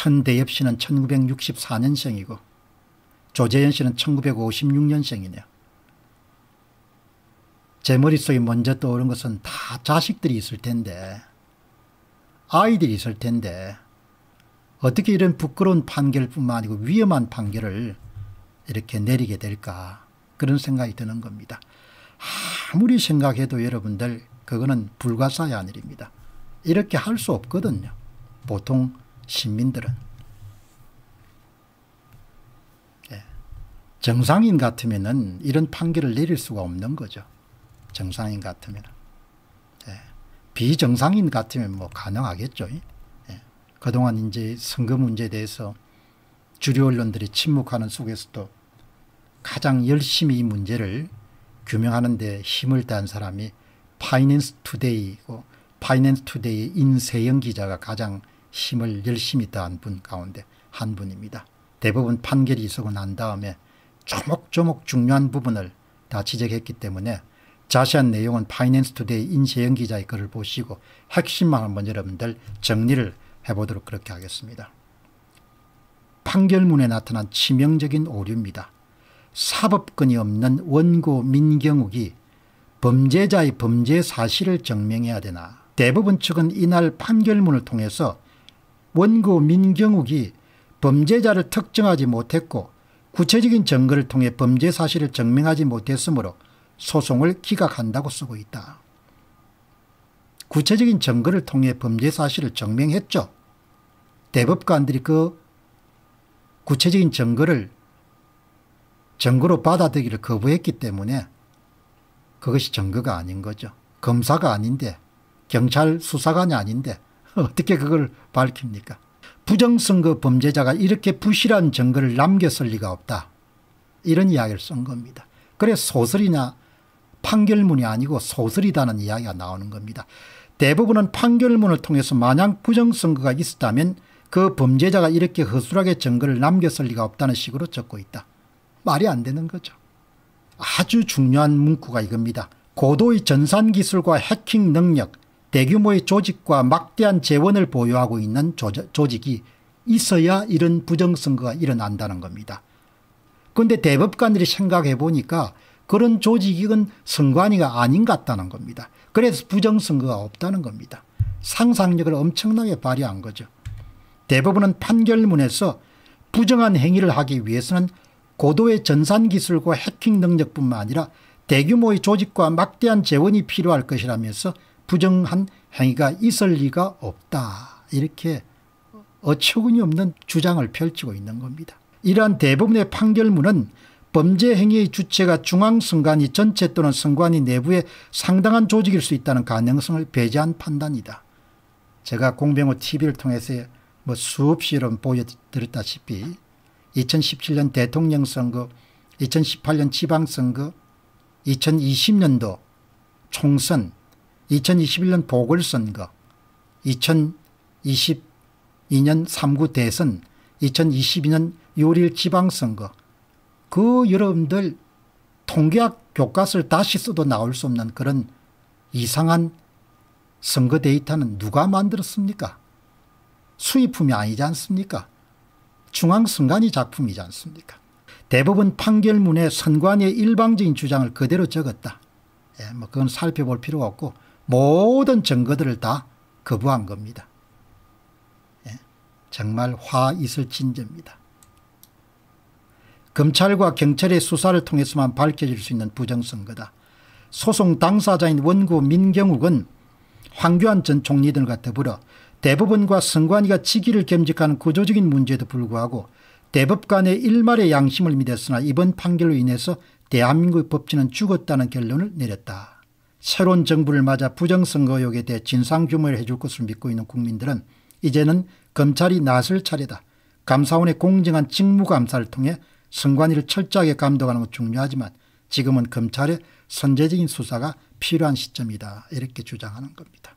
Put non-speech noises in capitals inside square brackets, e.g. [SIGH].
천대엽 씨는 1964년생이고 조재현 씨는 1956년생이네요. 제 머릿속에 먼저 떠오른 것은 다 자식들이 있을 텐데 아이들이 있을 텐데 어떻게 이런 부끄러운 판결뿐만 아니고 위험한 판결을 이렇게 내리게 될까 그런 생각이 드는 겁니다. 아무리 생각해도 여러분들 그거는 불가사의 아 일입니다. 이렇게 할 수 없거든요. 보통 시민들은 예. 정상인 같으면 이런 판결을 내릴 수가 없는 거죠. 정상인 같으면 예. 비정상인 같으면 뭐 가능하겠죠. 예. 그동안 이제 선거 문제에 대해서 주류 언론들이 침묵하는 속에서도 가장 열심히 이 문제를 규명하는 데 힘을 다한 사람이 파이낸스 투데이고 파이낸스 투데이 인세영 기자가 가장 힘을 열심히 다한 분 가운데 한 분입니다. 대부분 판결이 있었고 난 다음에 조목조목 중요한 부분을 다 지적했기 때문에 자세한 내용은 파이낸스 투데이 인세영 기자의 글을 보시고 핵심만 한번 여러분들 정리를 해보도록 그렇게 하겠습니다. 판결문에 나타난 치명적인 오류입니다. 사법권이 없는 원고 민경욱이 범죄자의 범죄 사실을 증명해야 되나 대법원 측은 이날 판결문을 통해서 원고 민경욱이 범죄자를 특정하지 못했고 구체적인 증거를 통해 범죄 사실을 증명하지 못했으므로 소송을 기각한다고 쓰고 있다. 구체적인 증거를 통해 범죄 사실을 증명했죠. 대법관들이 그 구체적인 증거를 증거로 받아들이기를 거부했기 때문에 그것이 증거가 아닌 거죠. 검사가 아닌데 경찰 수사관이 아닌데 [LAUGHS] 어떻게 그걸 밝힙니까 부정선거 범죄자가 이렇게 부실한 증거를 남겼을 리가 없다. 이런 이야기를 쓴 겁니다. 그래 소설이냐 판결문이 아니고 소설이다는 이야기가 나오는 겁니다. 대부분은 판결문을 통해서 만약 부정선거가 있었다면 그 범죄자가 이렇게 허술하게 증거를 남겼을 리가 없다는 식으로 적고 있다. 말이 안 되는 거죠. 아주 중요한 문구가 이겁니다. 고도의 전산기술과 해킹 능력, 대규모의 조직과 막대한 재원을 보유하고 있는 조직이 있어야 이런 부정선거가 일어난다는 겁니다. 그런데 대법관들이 생각해 보니까 그런 조직은 선관위가 아닌 것 같다는 겁니다. 그래서 부정선거가 없다는 겁니다. 상상력을 엄청나게 발휘한 거죠. 대법원은 판결문에서 부정한 행위를 하기 위해서는 고도의 전산기술과 해킹 능력뿐만 아니라 대규모의 조직과 막대한 재원이 필요할 것이라면서 부정한 행위가 있을 리가 없다. 이렇게 어처구니 없는 주장을 펼치고 있는 겁니다. 이러한 대부분의 판결문은 범죄 행위의 주체가 중앙선관위 전체 또는 선관위 내부의 상당한 조직일 수 있다는 가능성을 배제한 판단이다. 제가 공병호 TV를 통해서 뭐 수없이 이런 보여드렸다시피 2017년 대통령 선거, 2018년 지방선거, 2020년도 총선, 2021년 보궐선거, 2022년 3구 대선, 2022년 6일 지방선거 그 여러분들 통계학 교과서를 다시 써도 나올 수 없는 그런 이상한 선거 데이터는 누가 만들었습니까? 수입품이 아니지 않습니까? 중앙선관위 작품이지 않습니까? 대법원 판결문에 선관위의 일방적인 주장을 그대로 적었다. 예, 뭐 그건 살펴볼 필요가 없고 모든 증거들을 다 거부한 겁니다. 예, 정말 화 있을 진저입니다. 검찰과 경찰의 수사를 통해서만 밝혀질 수 있는 부정선거다. 소송 당사자인 원고 민경욱은 황교안 전 총리 들과 더불어 대법원과 선관위가 직위를 겸직하는 구조적인 문제에도 불구하고 대법관의 일말의 양심을 믿었으나 이번 판결로 인해서 대한민국 법치는 죽었다는 결론을 내렸다. 새로운 정부를 맞아 부정선거의혹에 대해 진상규모를 해줄 것을 믿고 있는 국민들은 이제는 검찰이 나설 차례다. 감사원의 공정한 직무감사를 통해 선관위를 철저하게 감독하는 것 중요하지만 지금은 검찰의 선제적인 수사가 필요한 시점이다. 이렇게 주장하는 겁니다.